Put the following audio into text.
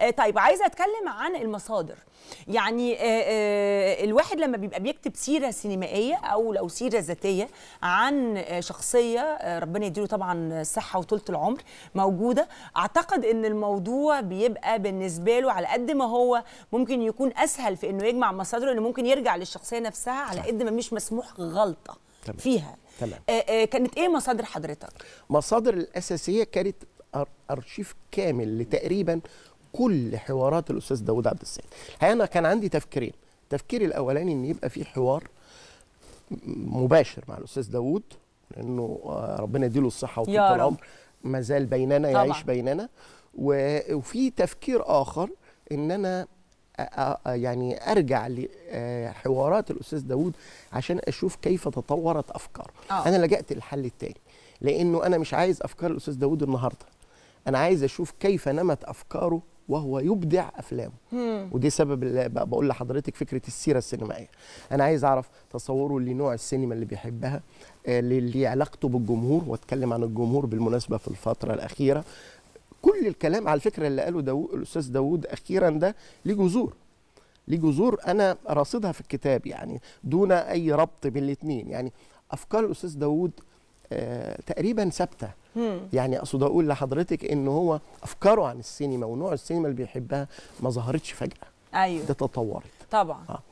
آه، طيب عايزه اتكلم عن المصادر يعني آه، آه، الواحد لما بيبقى بيكتب سيره سينمائيه او لو سيره ذاتيه عن شخصيه ربنا يديله طبعا الصحه وطولة العمر موجوده اعتقد ان الموضوع بيبقى بالنسبه له على قد ما هو ممكن يكون اسهل في انه يجمع مصادره اللي ممكن يرجع للشخصيه نفسها على قد ما مش مسموح غلطه تمام. فيها تمام. كانت ايه مصادر حضرتك مصادر الاساسيه كانت ارشيف كامل لتقريبا كل حوارات الاستاذ داوود عبد السيد الحقيقه انا كان عندي تفكيرين التفكير الاولاني ان يبقى في حوار مباشر مع الاستاذ داوود لانه آه، ربنا يديله الصحه وطول العمر ما زال بيننا طبعا. يعيش بيننا وفي تفكير اخر ان انا آه، آه، يعني ارجع لحوارات الاستاذ داوود عشان اشوف كيف تطورت افكاره أوه. انا لجأت للحل الثاني لانه انا مش عايز افكار الاستاذ داوود النهارده انا عايز اشوف كيف نمت افكاره وهو يبدع افلامه ودي سبب اللي بقول لحضرتك فكره السيره السينمائيه انا عايز اعرف تصوره لنوع السينما اللي بيحبها اللي آه، علاقته بالجمهور واتكلم عن الجمهور بالمناسبه في الفتره الاخيره كل الكلام على الفكره اللي قاله داو... الاستاذ داوود اخيرا ده ليه جذور ليه جذور انا راصدها في الكتاب يعني دون اي ربط بين الاثنين يعني افكار الاستاذ داوود آه، تقريبا ثابته يعني اقصد اقول لحضرتك ان هو افكاره عن السينما ونوع السينما اللي بيحبها ما ظهرتش فجاه ايوه ده تطورت طبعا آه.